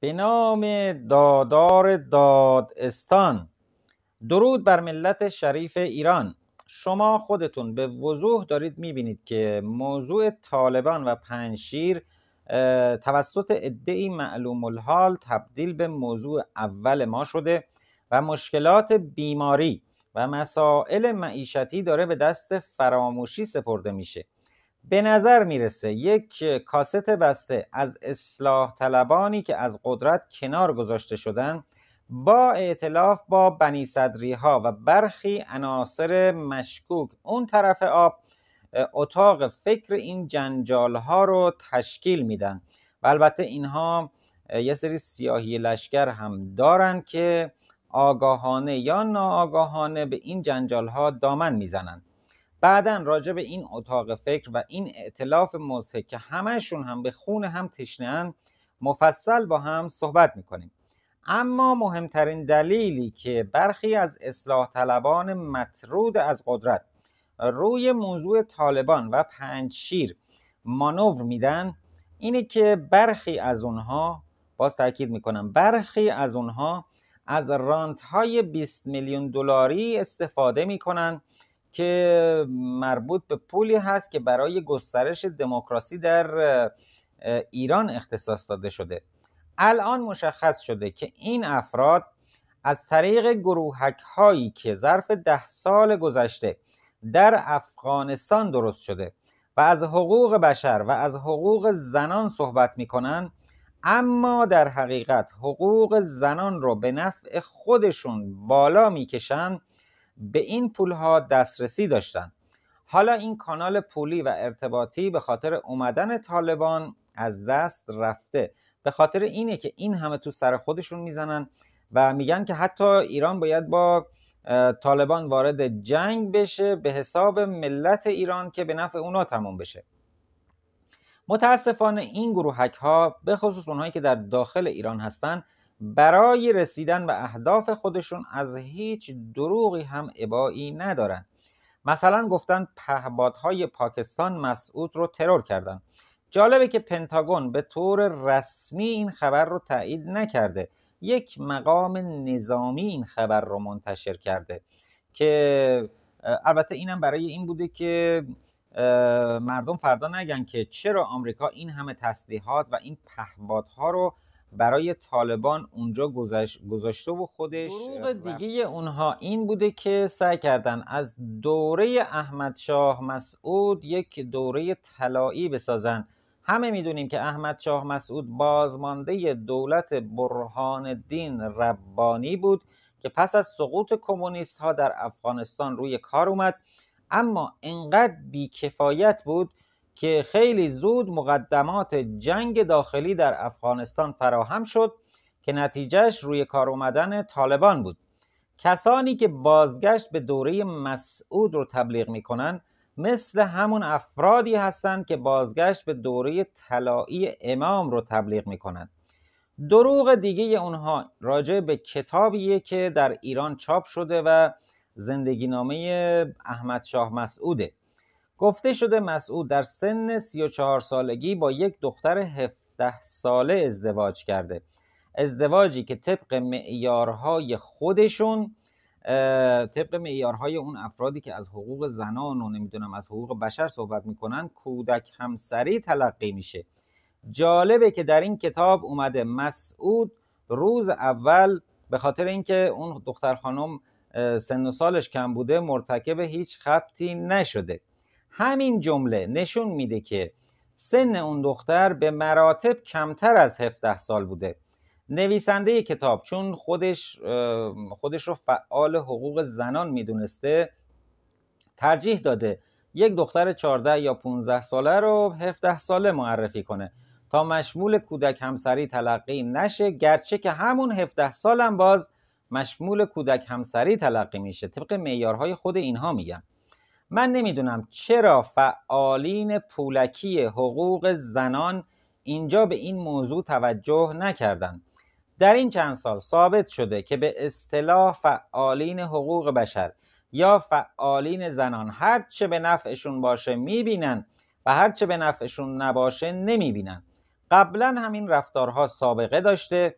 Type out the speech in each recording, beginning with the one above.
به نام دادار دادستان درود بر ملت شریف ایران شما خودتون به وضوح دارید میبینید که موضوع طالبان و پنشیر توسط ادعی معلوم الحال تبدیل به موضوع اول ما شده و مشکلات بیماری و مسائل معیشتی داره به دست فراموشی سپرده میشه به نظر میرسه یک کاست بسته از اصلاح طلبانی که از قدرت کنار گذاشته شدن با اعتلاف با بنی صدری ها و برخی عناصر مشکوک اون طرف آب اتاق فکر این جنجال ها رو تشکیل میدن و البته اینها یه سری سیاهی لشکر هم دارن که آگاهانه یا ناآگاهانه به این جنجال ها دامن میزنن بعدا راجع به این اتاق فکر و این اعتلاف مزهک که همشون هم به خون هم تشنهن مفصل با هم صحبت میکنیم اما مهمترین دلیلی که برخی از اصلاح طلبان مطرود از قدرت روی موضوع طالبان و پنج شیر مانور میدن اینه که برخی از اونها باز تاکید میکنم برخی از اونها از رانت های 20 میلیون دلاری استفاده میکنن که مربوط به پولی هست که برای گسترش دموکراسی در ایران اختصاص داده شده الان مشخص شده که این افراد از طریق گروهک هایی که ظرف ده سال گذشته در افغانستان درست شده و از حقوق بشر و از حقوق زنان صحبت می کنن اما در حقیقت حقوق زنان رو به نفع خودشون بالا میکشند به این ها دسترسی داشتند حالا این کانال پولی و ارتباطی به خاطر اومدن طالبان از دست رفته به خاطر اینه که این همه تو سر خودشون میزنن و میگن که حتی ایران باید با طالبان وارد جنگ بشه به حساب ملت ایران که به نفع اونا تموم بشه متاسفانه این گروهک ها به خصوص اونهایی که در داخل ایران هستند برای رسیدن به اهداف خودشون از هیچ دروغی هم عبایی ندارن مثلا گفتن پهبادهای پاکستان مسعود رو ترور کردن جالبه که پنتاگون به طور رسمی این خبر رو تایید نکرده یک مقام نظامی این خبر رو منتشر کرده که البته اینم برای این بوده که مردم فردا نگن که چرا آمریکا این همه تسلیحات و این پهبادها رو برای طالبان اونجا گذاشته و خودش دروغ دیگه اونها این بوده که سعی کردن از دوره احمد شاه مسعود یک دوره طلایی بسازن همه میدونیم که احمد شاه مسعود بازمانده دولت برهان دین ربانی بود که پس از سقوط کمونیست ها در افغانستان روی کار اومد اما انقدر بیکفایت بود که خیلی زود مقدمات جنگ داخلی در افغانستان فراهم شد که نتیجهش روی کار اومدن طالبان بود کسانی که بازگشت به دوره مسعود رو تبلیغ میکنن مثل همون افرادی هستند که بازگشت به دوره طلایی امام رو تبلیغ میکنند دروغ دیگه اونها راجع به کتابیه که در ایران چاپ شده و زندگی نامه احمد شاه مسعوده گفته شده مسعود در سن 34 سالگی با یک دختر 17 ساله ازدواج کرده ازدواجی که طبق معیارهای خودشون طبق معیارهای اون افرادی که از حقوق زنان و نمیدونم از حقوق بشر صحبت میکنن کودک همسری تلقی میشه جالبه که در این کتاب اومده مسعود روز اول به خاطر اینکه اون دختر خانم سن و سالش کم بوده مرتکب هیچ خبتی نشده همین جمله نشون میده که سن اون دختر به مراتب کمتر از 17 سال بوده نویسنده کتاب چون خودش خودش رو فعال حقوق زنان میدونسته ترجیح داده یک دختر 14 یا 15 ساله رو 17 ساله معرفی کنه تا مشمول کودک همسری تلقی نشه گرچه که همون 17 سالم باز مشمول کودک همسری تلقی میشه طبق معیارهای خود اینها میگم من نمیدونم چرا فعالین پولکی حقوق زنان اینجا به این موضوع توجه نکردند در این چند سال ثابت شده که به اصطلاح فعالین حقوق بشر یا فعالین زنان هرچه به نفعشون باشه میبینن و هرچه به نفعشون نباشه نمیبینن قبلا همین رفتارها سابقه داشته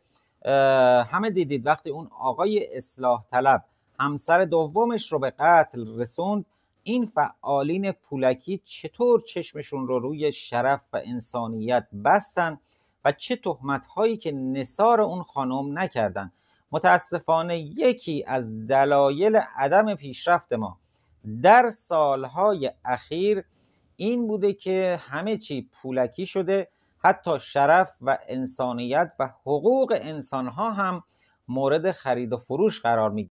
همه دیدید وقتی اون آقای اصلاح طلب همسر دومش رو به قتل رسوند این فعالین پولکی چطور چشمشون رو روی شرف و انسانیت بستن و چه تهمت هایی که نصار اون خانم نکردن متاسفانه یکی از دلایل عدم پیشرفت ما در سالهای اخیر این بوده که همه چی پولکی شده حتی شرف و انسانیت و حقوق انسانها هم مورد خرید و فروش قرار می